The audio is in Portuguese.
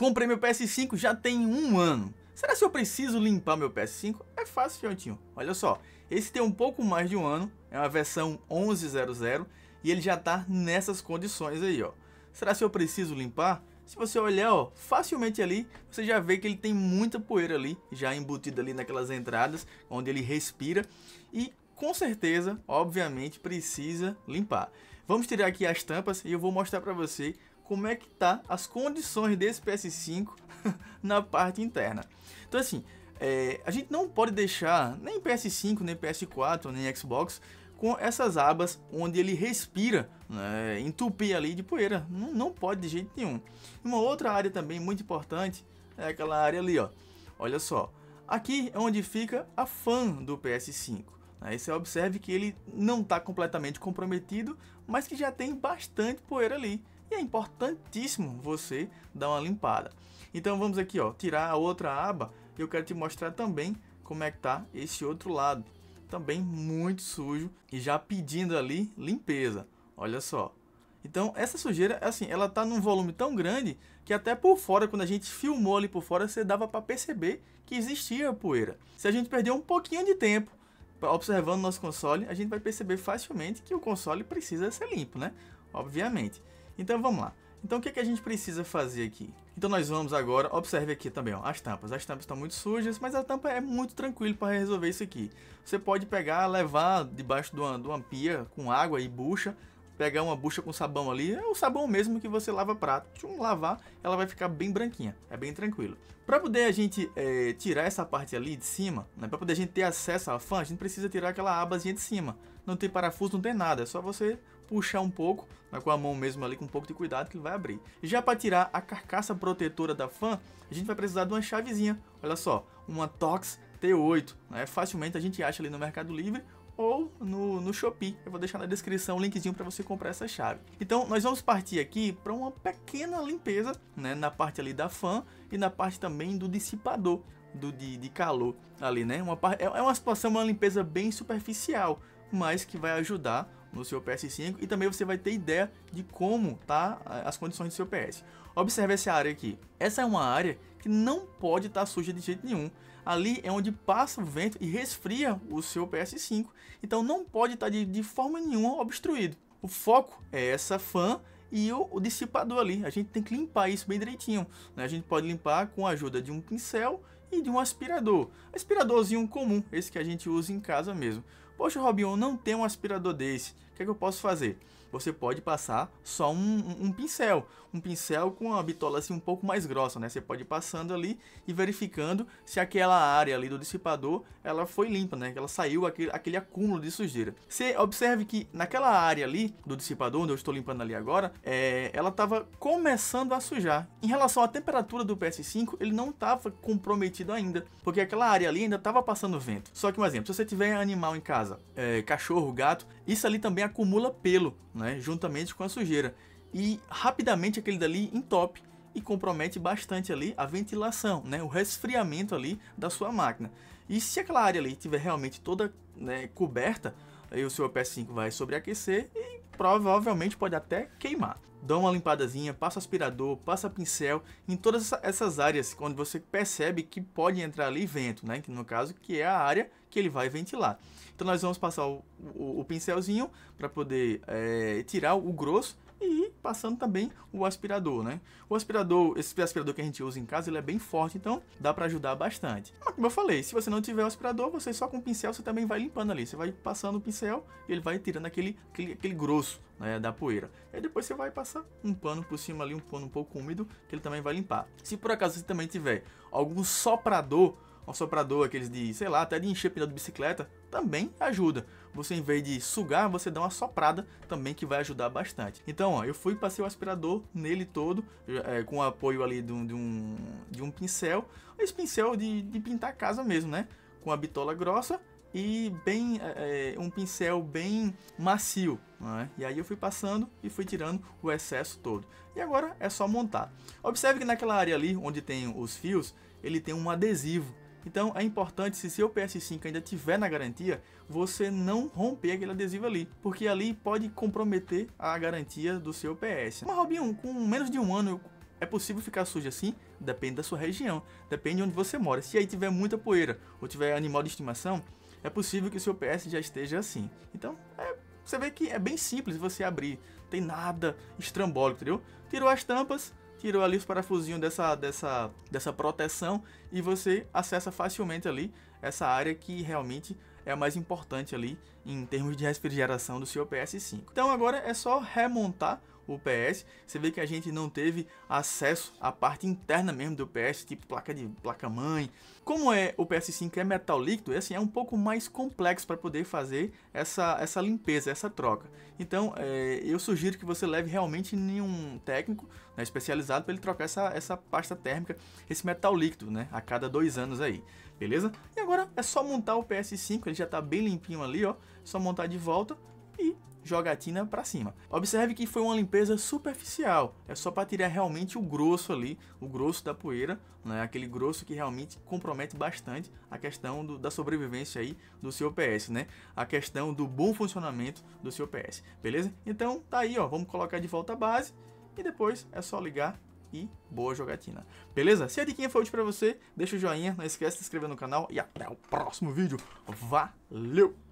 Comprei meu PS5 já tem um ano. Será que eu preciso limpar meu PS5? É fácil, Fiotinho. Olha só, esse tem um pouco mais de um ano, é uma versão 11.00 e ele já tá nessas condições aí, ó. Será que eu preciso limpar? Se você olhar, ó, facilmente ali, você já vê que ele tem muita poeira ali, já embutida ali naquelas entradas, onde ele respira. E com certeza, obviamente, precisa limpar. Vamos tirar aqui as tampas e eu vou mostrar para você como é que tá as condições desse PS5 na parte interna. Então assim, é, a gente não pode deixar nem PS5, nem PS4, nem Xbox com essas abas onde ele respira, né, entupir ali de poeira. Não, não pode de jeito nenhum. Uma outra área também muito importante é aquela área ali, ó. Olha só, aqui é onde fica a fan do PS5. Né. Aí você observe que ele não está completamente comprometido, mas que já tem bastante poeira ali. E é importantíssimo você dar uma limpada. Então vamos aqui, ó, tirar a outra aba e eu quero te mostrar também como é que tá esse outro lado. Também muito sujo e já pedindo ali limpeza. Olha só. Então essa sujeira, assim, ela tá num volume tão grande que até por fora, quando a gente filmou ali por fora, você dava para perceber que existia poeira. Se a gente perder um pouquinho de tempo observando nosso console, a gente vai perceber facilmente que o console precisa ser limpo, né? Obviamente. Então vamos lá. Então o que, é que a gente precisa fazer aqui? Então nós vamos agora, observe aqui também, ó, as tampas. As tampas estão muito sujas, mas a tampa é muito tranquilo para resolver isso aqui. Você pode pegar, levar debaixo de uma, de uma pia com água e bucha, pegar uma bucha com sabão ali, é o sabão mesmo que você lava prato. Tchum, lavar, ela vai ficar bem branquinha, é bem tranquilo. Para poder a gente é, tirar essa parte ali de cima, né, para poder a gente ter acesso à fan, a gente precisa tirar aquela abazinha de cima. Não tem parafuso, não tem nada, é só você puxar um pouco, com a mão mesmo ali, com um pouco de cuidado que ele vai abrir. E já para tirar a carcaça protetora da fan, a gente vai precisar de uma chavezinha, olha só, uma Tox T8, né? facilmente a gente acha ali no Mercado Livre ou no, no Shopee. Eu vou deixar na descrição o linkzinho para você comprar essa chave. Então, nós vamos partir aqui para uma pequena limpeza, né, na parte ali da fan e na parte também do dissipador do de, de calor ali, né? Uma, é, é uma situação, uma limpeza bem superficial, mas que vai ajudar no seu PS5 e também você vai ter ideia de como tá eh, as condições do seu PS. Observe essa área aqui. Essa é uma área que não pode estar tá suja de jeito nenhum. Ali é onde passa o vento e resfria o seu PS5, então não pode estar tá de, de forma nenhuma obstruído. O foco é essa fan e o, o, dissipador ali. A gente tem que limpar isso bem direitinho. Né? A gente pode limpar com a ajuda de um pincel e de um aspirador. Aspiradorzinho comum, esse que a gente usa em casa mesmo. Poxa, Robinho, eu não tenho um aspirador desse. O que, é que eu posso fazer? você pode passar só um, um, pincel. Um pincel com uma bitola assim um pouco mais grossa, né? Você pode ir passando ali e verificando se aquela área ali do dissipador, ela foi limpa, né? Que ela saiu aquele, aquele acúmulo de sujeira. Você observe que naquela área ali do dissipador, onde eu estou limpando ali agora, é, ela estava começando a sujar. Em relação à temperatura do PS5, ele não estava comprometido ainda, porque aquela área ali ainda estava passando vento. Só que, um exemplo, se você tiver animal em casa, é, cachorro, gato, isso ali também acumula pelo, né, juntamente com a sujeira. E rapidamente aquele dali entope e compromete bastante ali a ventilação, né, o resfriamento ali da sua máquina. E se aquela área ali tiver realmente toda né, coberta, aí o seu PS5 vai sobreaquecer e provavelmente pode até queimar. Dá uma limpadazinha, passa aspirador, passa pincel em todas essas áreas quando você percebe que pode entrar ali vento, né? Que no caso que é a área que ele vai ventilar. Então nós vamos passar o, o, o pincelzinho para poder é, tirar o grosso e passando também o aspirador, né? O aspirador, esse aspirador que a gente usa em casa, ele é bem forte, então dá para ajudar bastante. Mas como eu falei, se você não tiver o aspirador, você só com o pincel, você também vai limpando ali. Você vai passando o pincel e ele vai tirando aquele, aquele, aquele grosso né, da poeira. E depois você vai passar um pano por cima ali, um pano um pouco úmido, que ele também vai limpar. Se por acaso você também tiver algum soprador, um soprador, aqueles de, sei lá, até de encher pneu de bicicleta, também ajuda você em vez de sugar, você dá uma soprada também que vai ajudar bastante. Então, ó, eu fui passei o aspirador nele todo, é, com o apoio ali de um, de um, de um pincel, esse pincel de, de pintar a casa mesmo, né? Com a bitola grossa e bem é, é um pincel bem macio. É? E aí eu fui passando e fui tirando o excesso todo. E agora é só montar. Observe que naquela área ali onde tem os fios, ele tem um adesivo então é importante, se seu PS5 ainda tiver na garantia, você não romper aquele adesivo ali, porque ali pode comprometer a garantia do seu PS. Mas Robinho, com menos de um ano é possível ficar sujo assim? Depende da sua região, depende de onde você mora. Se aí tiver muita poeira ou tiver animal de estimação, é possível que o seu PS já esteja assim. Então é, você vê que é bem simples você abrir, tem nada estrambólico, entendeu? Tirou as tampas, tirou ali os parafusinhos dessa, dessa, dessa proteção e você acessa facilmente ali essa área que realmente é a mais importante ali em termos de refrigeração do seu PS5. Então agora é só remontar o PS, você vê que a gente não teve acesso à parte interna mesmo do PS, tipo placa de placa mãe. Como é o PS5 é metal líquido, assim é um pouco mais complexo para poder fazer essa, essa limpeza, essa troca. Então é, eu sugiro que você leve realmente nenhum técnico né, especializado para ele trocar essa, essa pasta térmica, esse metal líquido, né, a cada dois anos aí, beleza? E agora é só montar o PS5, ele já está bem limpinho ali, ó, só montar de volta e jogatina para cima. Observe que foi uma limpeza superficial, é só para tirar realmente o grosso ali, o grosso da poeira, né? aquele grosso que realmente compromete bastante a questão do, da sobrevivência aí do seu PS, né? a questão do bom funcionamento do seu PS, beleza? Então tá aí, ó, vamos colocar de volta a base e depois é só ligar e boa jogatina. Beleza? Se a dica foi útil para você, deixa o joinha, não esquece de se inscrever no canal e até o próximo vídeo. Valeu!